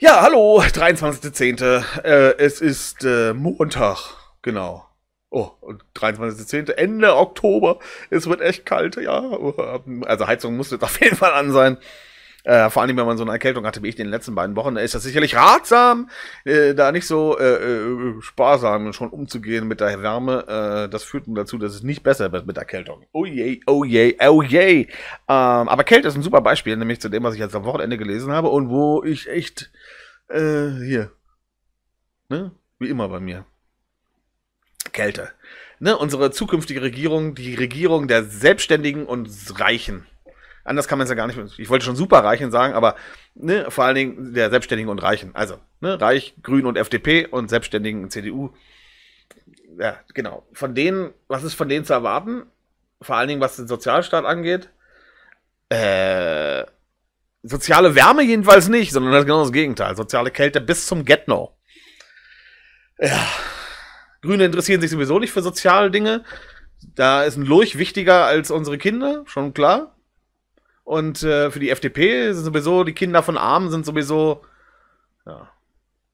Ja, hallo, 23.10. Äh, es ist äh, Montag, genau. Oh, 23.10. Ende Oktober. Es wird echt kalt, ja. Also Heizung muss jetzt auf jeden Fall an sein. Äh, vor allem, wenn man so eine Erkältung hatte wie ich in den letzten beiden Wochen, ist das sicherlich ratsam, äh, da nicht so äh, äh sparsam schon umzugehen mit der Wärme. Äh, das führt nun dazu, dass es nicht besser wird mit Erkältung. Oh je, oh je, oh je. Ähm, aber Kälte ist ein super Beispiel, nämlich zu dem, was ich jetzt am Wochenende gelesen habe und wo ich echt äh, hier, ne? Wie immer bei mir. Kälte. Ne? Unsere zukünftige Regierung, die Regierung der Selbstständigen und Reichen anders kann man es ja gar nicht. Ich wollte schon Superreichen sagen, aber ne, vor allen Dingen der Selbstständigen und Reichen. Also ne, Reich, Grün und FDP und Selbstständigen und CDU. Ja, genau. Von denen, was ist von denen zu erwarten? Vor allen Dingen, was den Sozialstaat angeht. Äh, soziale Wärme jedenfalls nicht, sondern das ist genau das Gegenteil. Soziale Kälte bis zum Get-No. Ja. Grüne interessieren sich sowieso nicht für soziale Dinge. Da ist ein Lurch wichtiger als unsere Kinder, schon klar. Und äh, für die FDP sind sowieso die Kinder von Armen sind sowieso. Ja.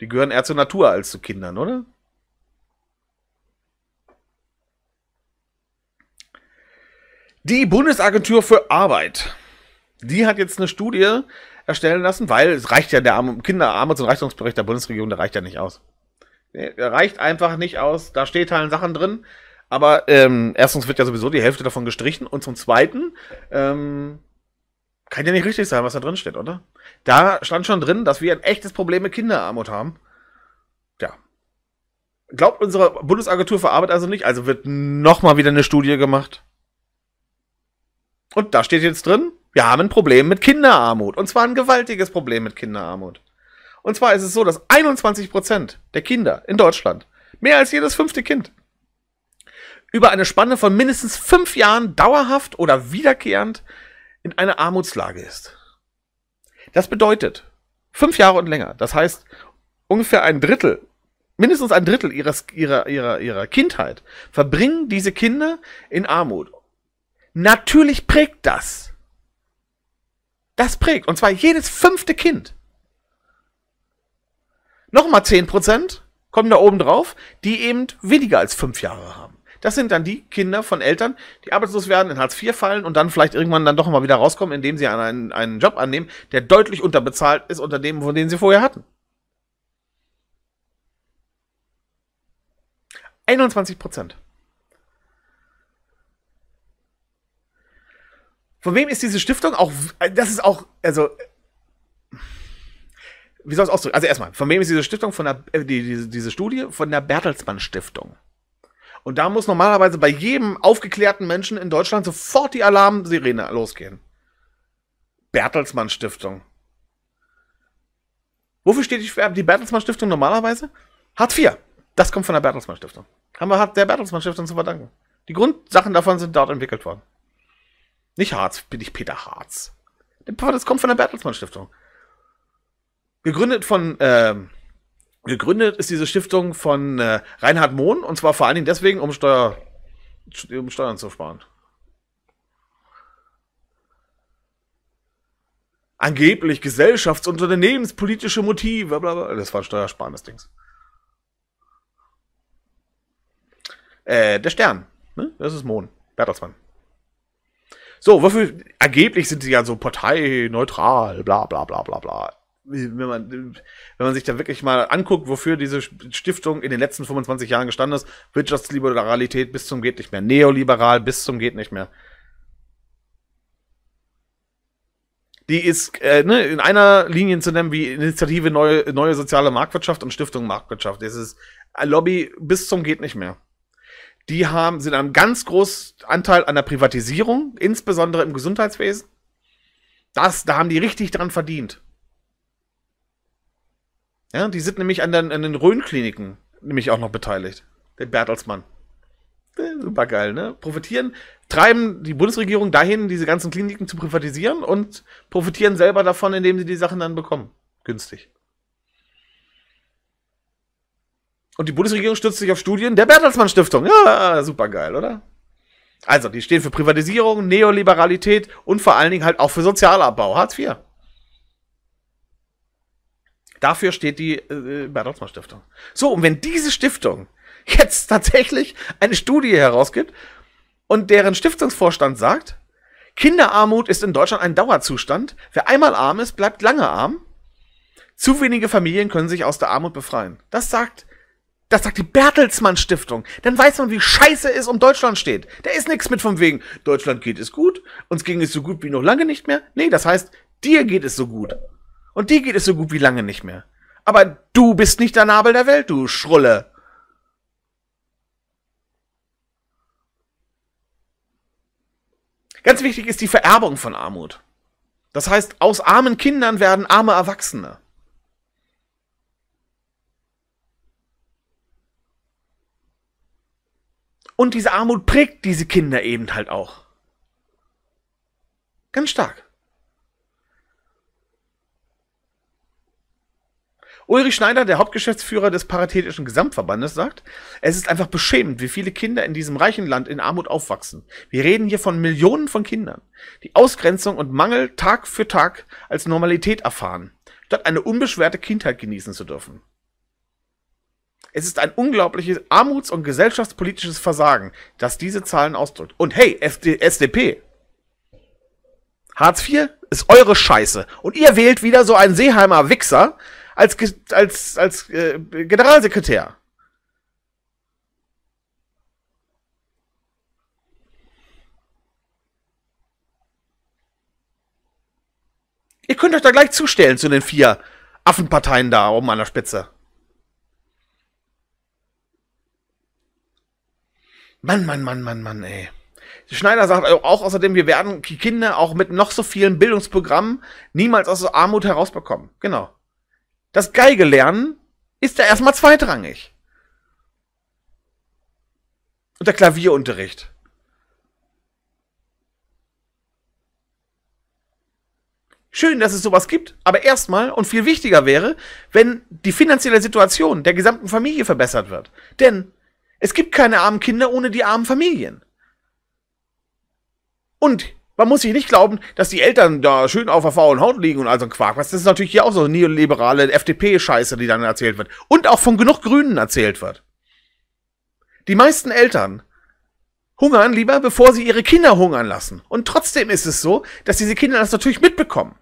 Die gehören eher zur Natur als zu Kindern, oder? Die Bundesagentur für Arbeit, die hat jetzt eine Studie erstellen lassen, weil es reicht ja der Kinderarmuts- und Reichtumsbericht der Bundesregierung, der reicht ja nicht aus. Der reicht einfach nicht aus. Da steht halt Sachen drin, aber ähm, erstens wird ja sowieso die Hälfte davon gestrichen und zum Zweiten ähm, kann ja nicht richtig sein, was da drin steht, oder? Da stand schon drin, dass wir ein echtes Problem mit Kinderarmut haben. Tja. Glaubt unsere Bundesagentur für Arbeit also nicht, also wird nochmal wieder eine Studie gemacht. Und da steht jetzt drin, wir haben ein Problem mit Kinderarmut. Und zwar ein gewaltiges Problem mit Kinderarmut. Und zwar ist es so, dass 21% der Kinder in Deutschland, mehr als jedes fünfte Kind, über eine Spanne von mindestens fünf Jahren dauerhaft oder wiederkehrend in einer Armutslage ist. Das bedeutet fünf Jahre und länger. Das heißt, ungefähr ein Drittel, mindestens ein Drittel ihres, ihrer, ihrer, ihrer Kindheit verbringen diese Kinder in Armut. Natürlich prägt das. Das prägt. Und zwar jedes fünfte Kind. Nochmal zehn Prozent kommen da oben drauf, die eben weniger als fünf Jahre haben. Das sind dann die Kinder von Eltern, die arbeitslos werden, in Hartz IV fallen und dann vielleicht irgendwann dann doch mal wieder rauskommen, indem sie einen, einen Job annehmen, der deutlich unterbezahlt ist unter dem, von dem sie vorher hatten. 21 Prozent. Von wem ist diese Stiftung? Auch äh, das ist auch, also wie soll ich es ausdrücken? Also erstmal, von wem ist diese Stiftung? Von der, äh, die, diese, diese Studie von der Bertelsmann Stiftung. Und da muss normalerweise bei jedem aufgeklärten Menschen in Deutschland sofort die Alarmsirene losgehen. Bertelsmann Stiftung. Wofür steht die Bertelsmann Stiftung normalerweise? Hartz IV. Das kommt von der Bertelsmann Stiftung. Haben wir der Bertelsmann Stiftung zu verdanken. Die Grundsachen davon sind dort entwickelt worden. Nicht Hartz, bin ich Peter Hartz. Das kommt von der Bertelsmann Stiftung. Gegründet von ähm, Gegründet ist diese Stiftung von äh, Reinhard Mohn und zwar vor allen Dingen deswegen, um, Steuer, um Steuern zu sparen. Angeblich gesellschafts- und unternehmenspolitische Motive, blablabla. Das war ein Steuersparen steuersparendes Dings. Äh, der Stern. Ne? Das ist Mohn. Bertelsmann. So, wofür angeblich sind sie ja so parteineutral, bla bla bla bla bla wenn man, wenn man sich da wirklich mal anguckt, wofür diese Stiftung in den letzten 25 Jahren gestanden ist, Wirtschaftsliberalität bis zum geht nicht mehr, neoliberal bis zum geht nicht mehr. Die ist äh, ne, in einer Linie zu nennen wie Initiative Neue, Neue Soziale Marktwirtschaft und Stiftung Marktwirtschaft. Das ist äh, Lobby bis zum geht nicht mehr. Die haben, sind einen ganz großen Anteil an der Privatisierung, insbesondere im Gesundheitswesen. Das, da haben die richtig dran verdient. Ja, die sind nämlich an den, an den Rhön-Kliniken nämlich auch noch beteiligt. Der Bertelsmann. Super geil, ne? Profitieren, treiben die Bundesregierung dahin, diese ganzen Kliniken zu privatisieren und profitieren selber davon, indem sie die Sachen dann bekommen. Günstig. Und die Bundesregierung stützt sich auf Studien der Bertelsmann Stiftung. Ja, super geil, oder? Also, die stehen für Privatisierung, Neoliberalität und vor allen Dingen halt auch für Sozialabbau. Hartz IV. Dafür steht die äh, äh Bertelsmann Stiftung. So, und wenn diese Stiftung jetzt tatsächlich eine Studie herausgibt und deren Stiftungsvorstand sagt, Kinderarmut ist in Deutschland ein Dauerzustand, wer einmal arm ist, bleibt lange arm, zu wenige Familien können sich aus der Armut befreien. Das sagt, das sagt die Bertelsmann Stiftung. Dann weiß man, wie scheiße es um Deutschland steht. Da ist nichts mit von wegen, Deutschland geht es gut, uns ging es so gut wie noch lange nicht mehr. Nee, das heißt, dir geht es so gut. Und die geht es so gut wie lange nicht mehr. Aber du bist nicht der Nabel der Welt, du Schrulle. Ganz wichtig ist die Vererbung von Armut. Das heißt, aus armen Kindern werden arme Erwachsene. Und diese Armut prägt diese Kinder eben halt auch. Ganz stark. Ulrich Schneider, der Hauptgeschäftsführer des Paritätischen Gesamtverbandes, sagt, es ist einfach beschämend, wie viele Kinder in diesem reichen Land in Armut aufwachsen. Wir reden hier von Millionen von Kindern, die Ausgrenzung und Mangel Tag für Tag als Normalität erfahren, statt eine unbeschwerte Kindheit genießen zu dürfen. Es ist ein unglaubliches armuts- und gesellschaftspolitisches Versagen, das diese Zahlen ausdrückt. Und hey, FD SDP, Hartz IV ist eure Scheiße. Und ihr wählt wieder so einen Seeheimer Wichser, als, als, als äh, Generalsekretär. Ihr könnt euch da gleich zustellen zu den vier Affenparteien da oben an der Spitze. Mann, Mann, Mann, Mann, Mann, ey. Schneider sagt auch außerdem, wir werden Kinder auch mit noch so vielen Bildungsprogrammen niemals aus der Armut herausbekommen. Genau. Das Geige lernen ist ja erstmal zweitrangig. Und der Klavierunterricht. Schön, dass es sowas gibt, aber erstmal und viel wichtiger wäre, wenn die finanzielle Situation der gesamten Familie verbessert wird. Denn es gibt keine armen Kinder ohne die armen Familien. Und man muss sich nicht glauben, dass die Eltern da schön auf der faulen Haut liegen und all so ein Quark. Was, das ist natürlich hier auch so neoliberale FDP-Scheiße, die dann erzählt wird. Und auch von genug Grünen erzählt wird. Die meisten Eltern hungern lieber, bevor sie ihre Kinder hungern lassen. Und trotzdem ist es so, dass diese Kinder das natürlich mitbekommen.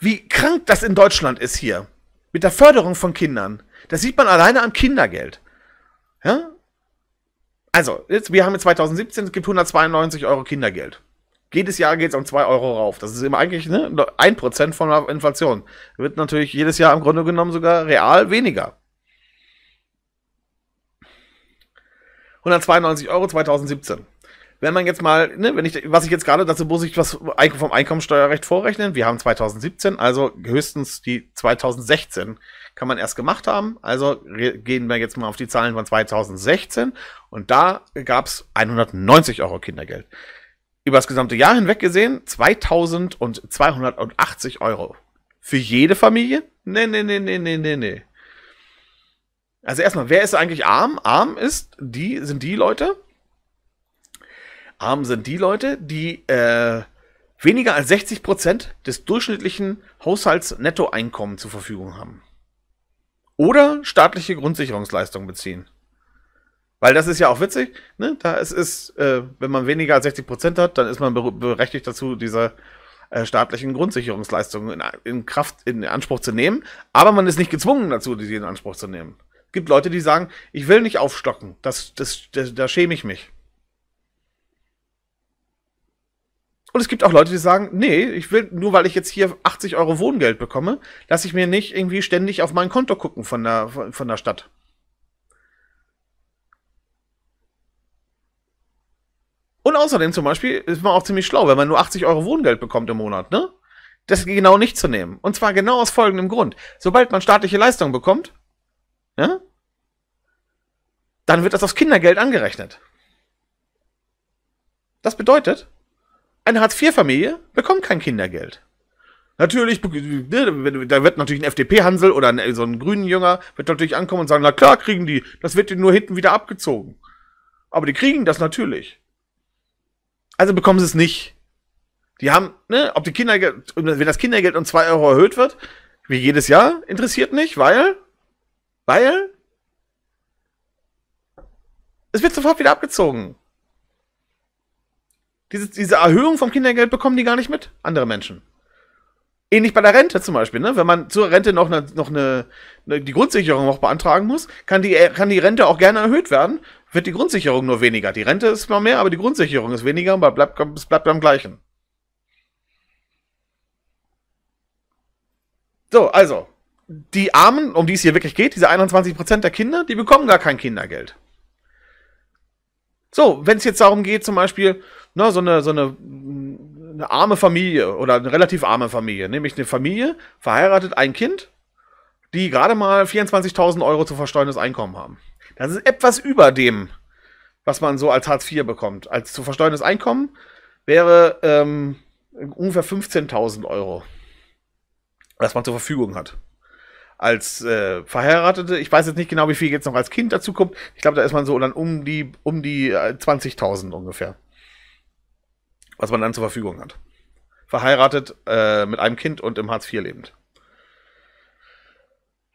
Wie krank das in Deutschland ist hier. Mit der Förderung von Kindern. Das sieht man alleine am Kindergeld. Ja? Also, jetzt, wir haben jetzt 2017, es gibt 192 Euro Kindergeld. Jedes Jahr geht es um 2 Euro rauf. Das ist eben eigentlich ne, 1% von der Inflation. Wird natürlich jedes Jahr im Grunde genommen sogar real weniger. 192 Euro 2017. Wenn man jetzt mal, ne, wenn ich, was ich jetzt gerade, dazu muss ich was vom Einkommensteuerrecht vorrechnen. Wir haben 2017, also höchstens die 2016 kann man erst gemacht haben. Also gehen wir jetzt mal auf die Zahlen von 2016 und da gab es 190 Euro Kindergeld. Über das gesamte Jahr hinweg gesehen 2280 Euro. Für jede Familie? Nee, nee, nee, nee, nee, nee, nee. Also erstmal, wer ist eigentlich arm? Arm ist die, sind die Leute. Arm sind die Leute, die äh, weniger als 60% des durchschnittlichen Haushaltsnettoeinkommens zur Verfügung haben. Oder staatliche Grundsicherungsleistung beziehen. Weil das ist ja auch witzig, ne? Da es ist, äh, wenn man weniger als 60 Prozent hat, dann ist man berechtigt dazu, diese äh, staatlichen Grundsicherungsleistungen in, in, Kraft, in Anspruch zu nehmen. Aber man ist nicht gezwungen dazu, die in Anspruch zu nehmen. Es gibt Leute, die sagen, ich will nicht aufstocken. Das, das, das, da schäme ich mich. Und es gibt auch Leute, die sagen, nee, ich will, nur weil ich jetzt hier 80 Euro Wohngeld bekomme, lasse ich mir nicht irgendwie ständig auf mein Konto gucken von der, von der Stadt. Und außerdem zum Beispiel ist man auch ziemlich schlau, wenn man nur 80 Euro Wohngeld bekommt im Monat, ne? Das genau nicht zu nehmen. Und zwar genau aus folgendem Grund. Sobald man staatliche Leistung bekommt, ja, dann wird das aufs Kindergeld angerechnet. Das bedeutet, eine Hartz-IV-Familie bekommt kein Kindergeld. Natürlich, ne, da wird natürlich ein FDP-Hansel oder äh, so ein grünen Jünger wird natürlich ankommen und sagen, na klar kriegen die, das wird dir nur hinten wieder abgezogen. Aber die kriegen das natürlich. Also bekommen sie es nicht. Die haben, ne, ob die Kindergeld, wenn das Kindergeld um 2 Euro erhöht wird, wie jedes Jahr, interessiert nicht, weil, weil, es wird sofort wieder abgezogen. Diese, diese Erhöhung vom Kindergeld bekommen die gar nicht mit, andere Menschen. Ähnlich bei der Rente zum Beispiel, ne? Wenn man zur Rente noch, ne, noch eine, ne, die Grundsicherung noch beantragen muss, kann die, kann die Rente auch gerne erhöht werden, wird die Grundsicherung nur weniger. Die Rente ist mal mehr, aber die Grundsicherung ist weniger, und bleibt, es bleibt beim Gleichen. So, also, die Armen, um die es hier wirklich geht, diese 21% der Kinder, die bekommen gar kein Kindergeld. So, wenn es jetzt darum geht, zum Beispiel, na, ne, so, eine, so eine, eine arme Familie oder eine relativ arme Familie, nämlich eine Familie, verheiratet, ein Kind, die gerade mal 24.000 Euro zu versteuerndes Einkommen haben. Das ist etwas über dem, was man so als Hartz IV bekommt. Als zu versteuerndes Einkommen wäre ähm, ungefähr 15.000 Euro, was man zur Verfügung hat als äh, Verheiratete. Ich weiß jetzt nicht genau, wie viel jetzt noch als Kind dazu kommt. Ich glaube, da ist man so dann um die, um die 20.000 äh, ungefähr, was man dann zur Verfügung hat. Verheiratet äh, mit einem Kind und im Hartz IV lebend.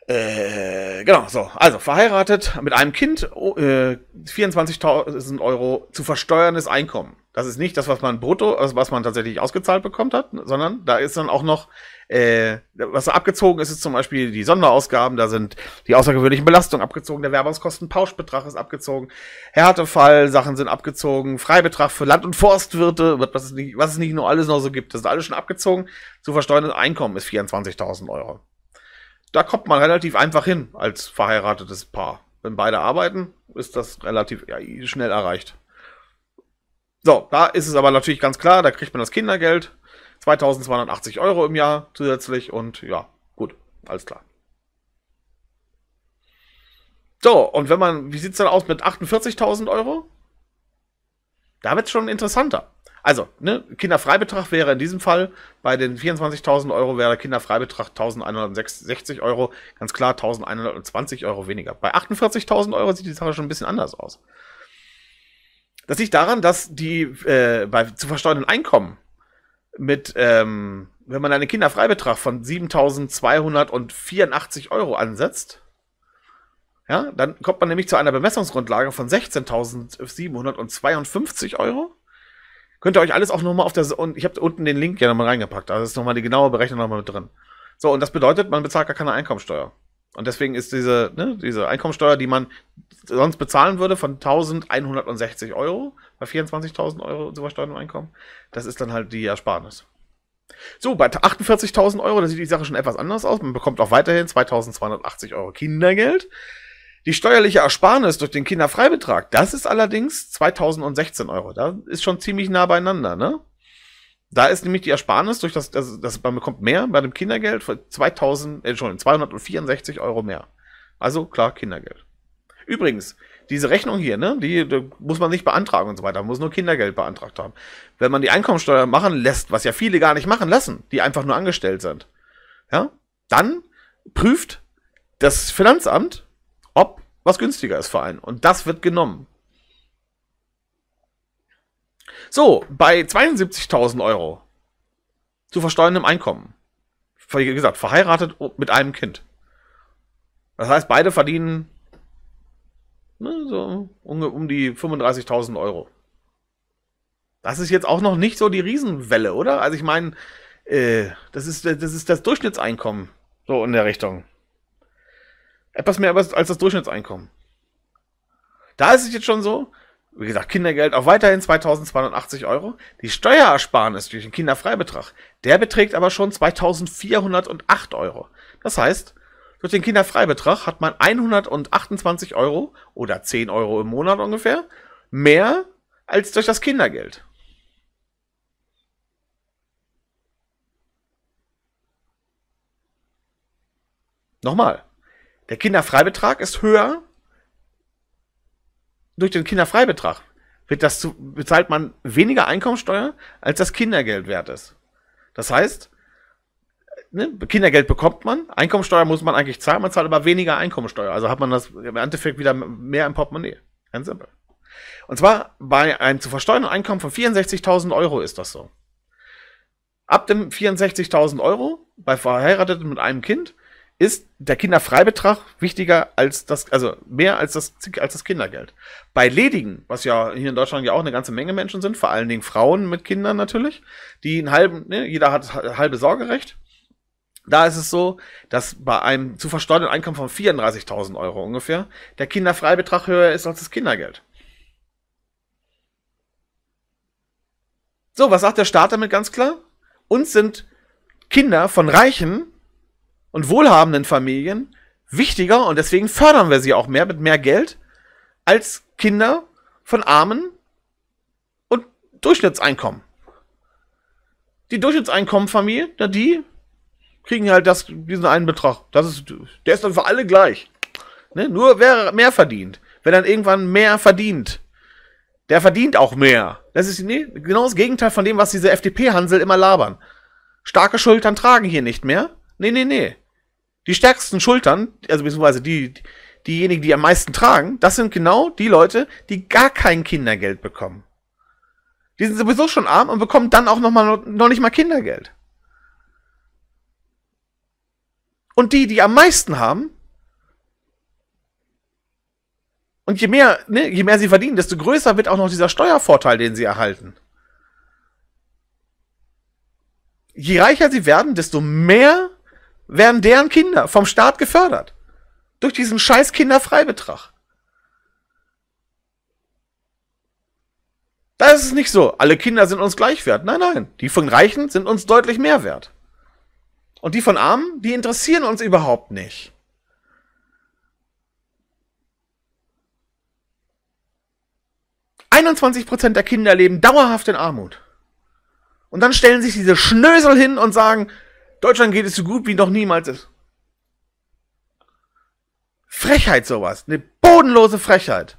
Äh, genau, so. Also, verheiratet mit einem Kind, oh, äh, 24.000 Euro zu versteuerndes Einkommen. Das ist nicht das, was man brutto, also was man tatsächlich ausgezahlt bekommt hat, sondern da ist dann auch noch, äh, was abgezogen ist, ist zum Beispiel die Sonderausgaben, da sind die außergewöhnlichen Belastungen abgezogen, der Werbungskostenpauschbetrag ist abgezogen, Härtefall, Sachen sind abgezogen, Freibetrag für Land- und Forstwirte, was es, nicht, was es nicht nur alles noch so gibt, das ist alles schon abgezogen. Zu versteuerndes Einkommen ist 24.000 Euro da kommt man relativ einfach hin als verheiratetes Paar. Wenn beide arbeiten, ist das relativ ja, schnell erreicht. So, da ist es aber natürlich ganz klar, da kriegt man das Kindergeld. 2280 Euro im Jahr zusätzlich und ja, gut, alles klar. So, und wenn man, wie sieht es dann aus mit 48.000 Euro? Da wird es schon interessanter. Also, ne, Kinderfreibetrag wäre in diesem Fall bei den 24.000 Euro wäre Kinderfreibetrag 1.160 Euro, ganz klar 1.120 Euro weniger. Bei 48.000 Euro sieht die Sache schon ein bisschen anders aus. Das liegt daran, dass die äh, bei zu versteuernden Einkommen mit, ähm, wenn man einen Kinderfreibetrag von 7.284 Euro ansetzt, ja, dann kommt man nämlich zu einer Bemessungsgrundlage von 16.752 Euro. Könnt ihr euch alles auch nochmal auf der, und ich habe unten den Link ja nochmal reingepackt, also ist nochmal die genaue Berechnung nochmal mit drin. So, und das bedeutet, man bezahlt gar keine Einkommensteuer. Und deswegen ist diese, ne, diese Einkommensteuer, die man sonst bezahlen würde von 1160 Euro bei 24.000 Euro im Einkommen, das ist dann halt die Ersparnis. So, bei 48.000 Euro, da sieht die Sache schon etwas anders aus. Man bekommt auch weiterhin 2.280 Euro Kindergeld. Die steuerliche Ersparnis durch den Kinderfreibetrag, das ist allerdings 2016 Euro. Da ist schon ziemlich nah beieinander, ne? Da ist nämlich die Ersparnis durch das, das, das man bekommt mehr bei dem Kindergeld von 2000, äh, Entschuldigung, 264 Euro mehr. Also klar, Kindergeld. Übrigens, diese Rechnung hier, ne, die, die, muss man nicht beantragen und so weiter, man muss nur Kindergeld beantragt haben. Wenn man die Einkommensteuer machen lässt, was ja viele gar nicht machen lassen, die einfach nur angestellt sind, ja, dann prüft das Finanzamt, ob was günstiger ist für einen. Und das wird genommen. So, bei 72.000 Euro zu versteuerndem Einkommen. Wie gesagt, verheiratet mit einem Kind. Das heißt, beide verdienen ne, so um, die 35.000 Euro. Das ist jetzt auch noch nicht so die Riesenwelle, oder? Also ich meine, äh, das, ist, das ist das Durchschnittseinkommen so in der Richtung. Etwas mehr als das Durchschnittseinkommen. Da ist es jetzt schon so, wie gesagt, Kindergeld auch weiterhin 2280 Euro. Die Steuerersparnis durch den Kinderfreibetrag, der beträgt aber schon 2408 Euro. Das heißt, durch den Kinderfreibetrag hat man 128 Euro oder 10 Euro im Monat ungefähr mehr als durch das Kindergeld. Nochmal, der Kinderfreibetrag ist höher. Durch den Kinderfreibetrag wird das zu, bezahlt man weniger Einkommensteuer, als das Kindergeld wert ist. Das heißt, ne, Kindergeld bekommt man, Einkommensteuer muss man eigentlich zahlen, man zahlt aber weniger Einkommensteuer. Also hat man das im Endeffekt wieder mehr im Portemonnaie. Ganz simpel. Und zwar bei einem zu versteuernden Einkommen von 64.000 Euro ist das so. Ab dem 64.000 Euro bei Verheirateten mit einem Kind ist der Kinderfreibetrag wichtiger als das, also mehr als das, als das Kindergeld. Bei Ledigen, was ja hier in Deutschland ja auch eine ganze Menge Menschen sind, vor allen Dingen Frauen mit Kindern natürlich, die einen halben, ne, jeder hat halbe Sorgerecht. Da ist es so, dass bei einem zu versteuernden Einkommen von 34.000 Euro ungefähr der Kinderfreibetrag höher ist als das Kindergeld. So, was sagt der Staat damit ganz klar? Uns sind Kinder von Reichen und wohlhabenden Familien wichtiger und deswegen fördern wir sie auch mehr mit mehr Geld als Kinder von Armen und Durchschnittseinkommen. Die Durchschnittseinkommenfamilie, na die kriegen halt das, diesen einen Betrag. Das ist, der ist dann für alle gleich. Ne? Nur wer mehr verdient. Wer dann irgendwann mehr verdient, der verdient auch mehr. Das ist nee, genau das Gegenteil von dem, was diese FDP-Hansel immer labern. Starke Schultern tragen hier nicht mehr. Nee, nee, nee. Die stärksten Schultern, also beziehungsweise die, diejenigen, die am meisten tragen, das sind genau die Leute, die gar kein Kindergeld bekommen. Die sind sowieso schon arm und bekommen dann auch noch, mal, noch nicht mal Kindergeld. Und die, die am meisten haben, und je mehr, ne, je mehr sie verdienen, desto größer wird auch noch dieser Steuervorteil, den sie erhalten. Je reicher sie werden, desto mehr werden deren Kinder vom Staat gefördert. Durch diesen scheiß Kinderfreibetrag. Da ist es nicht so, alle Kinder sind uns gleich wert. Nein, nein, die von Reichen sind uns deutlich mehr wert. Und die von Armen, die interessieren uns überhaupt nicht. Prozent der Kinder leben dauerhaft in Armut. Und dann stellen sich diese Schnösel hin und sagen, Deutschland geht es so gut wie noch niemals ist. Frechheit sowas. Eine bodenlose Frechheit.